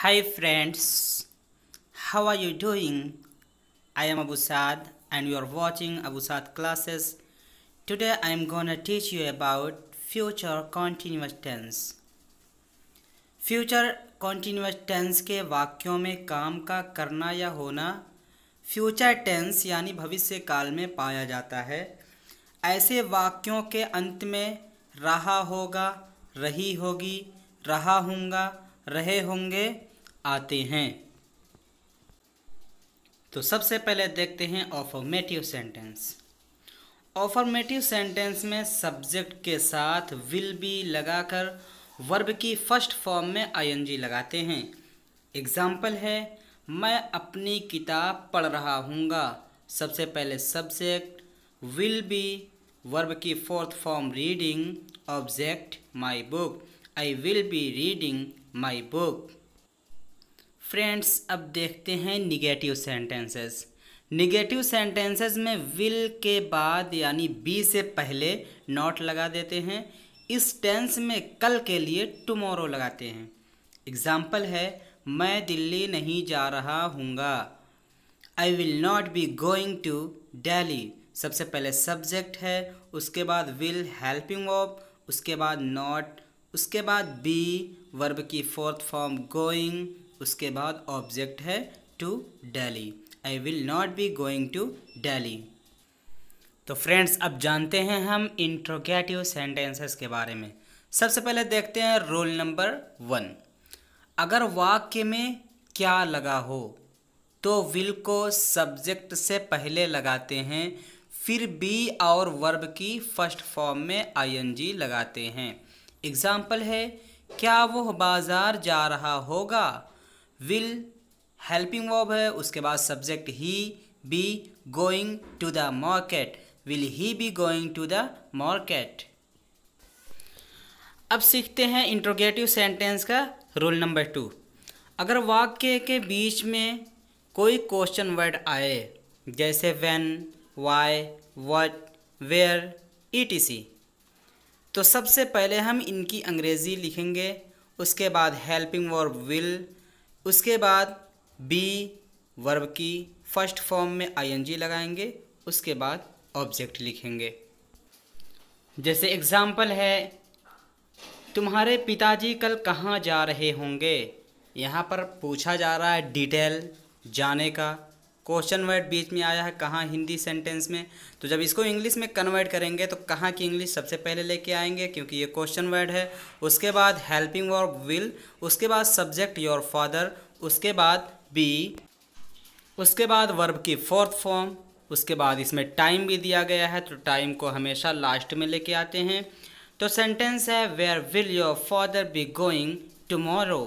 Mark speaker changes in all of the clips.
Speaker 1: Hi friends, how are you doing? I am Abu Saad and you are watching Abu Saad classes. Today I am gonna teach you about future continuous tense. Future continuous tense के वाक्यों में काम का करना या होना future tense यानी भविष्य काल में पाया जाता है ऐसे वाक्यों के अंत में रहा होगा रही होगी रहा होगा रहे होंगे आते हैं तो सबसे पहले देखते हैं ऑफॉर्मेटिव सेंटेंस ऑफॉर्मेटिव सेंटेंस में सब्जेक्ट के साथ विल बी लगाकर वर्ब की फर्स्ट फॉर्म में आईएनजी लगाते हैं एग्जाम्पल है मैं अपनी किताब पढ़ रहा हूँगा सबसे पहले सब्जेक्ट विल बी वर्ब की fourth form reading object my book I will be reading my book friends अब देखते हैं निगेटिव सेंटेंसेस निगेटिव सेंटेंसेस में विल के बाद यानी बी से पहले नॉट लगा देते हैं इस टेंस में कल के लिए टमोरो लगाते हैं एग्ज़ाम्पल है मैं दिल्ली नहीं जा रहा हूँगा I will not be going to Delhi सबसे पहले सब्जेक्ट है उसके बाद विल हेल्पिंग ऑफ उसके बाद नॉट उसके बाद बी वर्ब की फोर्थ फॉर्म गोइंग उसके बाद ऑब्जेक्ट है to Delhi I will not be going to Delhi तो फ्रेंड्स अब जानते हैं हम इंट्रोगेटिव सेंटेंसेस के बारे में सबसे पहले देखते हैं रोल नंबर वन अगर वाक्य में क्या लगा हो तो विल को सब्जेक्ट से पहले लगाते हैं फिर बी और वर्ब की फर्स्ट फॉर्म में आईएनजी लगाते हैं एग्जाम्पल है क्या वह बाज़ार जा रहा होगा विल हेल्पिंग वर्ब है उसके बाद subject he be going to the market will he be going to the market अब सीखते हैं इंट्रोगेटिव सेंटेंस का रूल नंबर टू अगर वाक्य के बीच में कोई क्वेश्चन वर्ड आए जैसे when why what where E T C तो सबसे पहले हम इनकी अंग्रेज़ी लिखेंगे उसके बाद हेल्पिंग वर्ब विल उसके बाद बी वर्ब की फर्स्ट फॉर्म में आईएनजी लगाएंगे उसके बाद ऑब्जेक्ट लिखेंगे जैसे एग्ज़ाम्पल है तुम्हारे पिताजी कल कहाँ जा रहे होंगे यहाँ पर पूछा जा रहा है डिटेल जाने का क्वेश्चन वर्ड बीच में आया है कहाँ हिंदी सेंटेंस में तो जब इसको इंग्लिश में कन्वर्ट करेंगे तो कहाँ की इंग्लिश सबसे पहले लेके आएंगे क्योंकि ये क्वेश्चन वर्ड है उसके बाद हेल्पिंग वर्ब विल उसके बाद सब्जेक्ट योर फादर उसके बाद बी उसके बाद वर्ब की फोर्थ फॉर्म उसके बाद इसमें टाइम भी दिया गया है तो टाइम को हमेशा लास्ट में लेके आते हैं तो सेंटेंस है where will your father be going tomorrow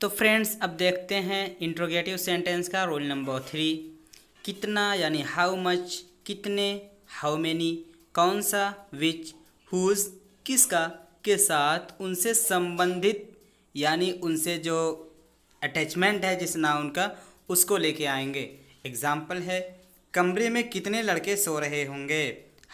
Speaker 1: तो फ्रेंड्स अब देखते हैं इंट्रोगेटिव सेंटेंस का रोल नंबर थ्री कितना यानी हाउ मच कितने हाउ मैनी कौन सा विच हुज किसका के साथ उनसे संबंधित यानी उनसे जो अटैचमेंट है जिस नाउन का उसको लेके आएंगे एग्जाम्पल है कमरे में कितने लड़के सो रहे होंगे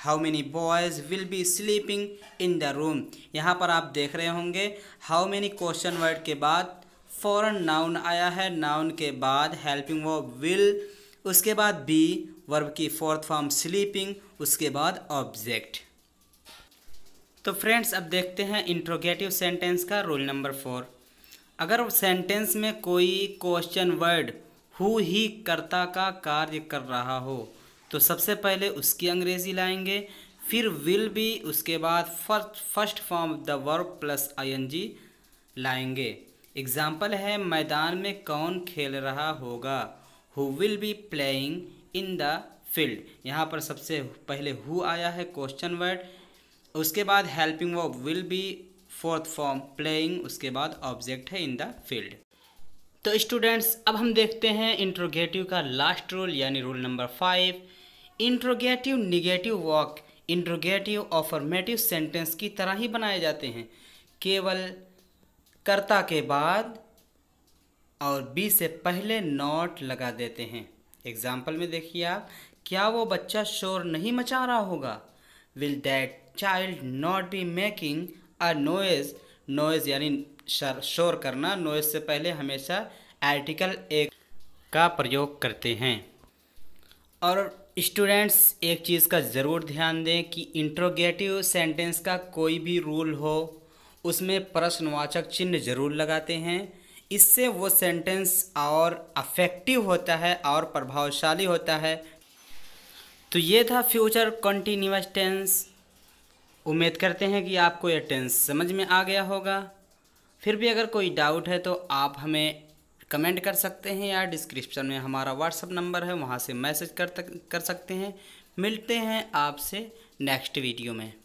Speaker 1: how many boys will be sleeping in the room यहाँ पर आप देख रहे होंगे हाउ मैनी क्वेश्चन वर्ड के बाद फ़ौरन नाउन आया है नाउन के बाद हेल्पिंग वर्ब विल उसके बाद बी वर्ब की फोर्थ फॉर्म स्लीपिंग उसके बाद ऑब्जेक्ट तो फ्रेंड्स अब देखते हैं इंट्रोगेटिव सेंटेंस का रूल नंबर फोर अगर सेंटेंस में कोई क्वेश्चन वर्ड हु ही कर्ता का कार्य कर रहा हो तो सबसे पहले उसकी अंग्रेज़ी लाएंगे फिर विल भी उसके बाद first first form the verb plus ING लाएंगे एग्जाम्पल है मैदान में कौन खेल रहा होगा who will be playing in the field यहाँ पर सबसे पहले हु आया है क्वेश्चन वर्ड उसके बाद helping verb will be fourth form playing उसके बाद ऑब्जेक्ट है इन द फील्ड तो स्टूडेंट्स अब हम देखते हैं इंट्रोगेटिव का लास्ट रूल यानी rule number five interrogative negative वॉक इंट्रोगेटिव ऑफर्मेटिव सेंटेंस की तरह ही बनाए जाते हैं केवल कर्ता के बाद और बी से पहले नॉट लगा देते हैं एग्जाम्पल में देखिए आप क्या वो बच्चा शोर नहीं मचा रहा होगा will that child not be making a noise noise यानी शोर करना नोएज़ से पहले हमेशा आर्टिकल एक का प्रयोग करते हैं और स्टूडेंट्स एक चीज़ का ज़रूर ध्यान दें कि इंट्रोगेटिव सेंटेंस का कोई भी रूल हो उसमें प्रश्नवाचक चिन्ह जरूर लगाते हैं इससे वो सेंटेंस और अफेक्टिव होता है और प्रभावशाली होता है तो ये था फ्यूचर कंटिन्यूस टेंस उम्मीद करते हैं कि आपको यह टेंस समझ में आ गया होगा फिर भी अगर कोई डाउट है तो आप हमें कमेंट कर सकते हैं या डिस्क्रिप्शन में हमारा व्हाट्सअप नंबर है वहाँ से मैसेज कर कर सकते हैं मिलते हैं आपसे नेक्स्ट वीडियो में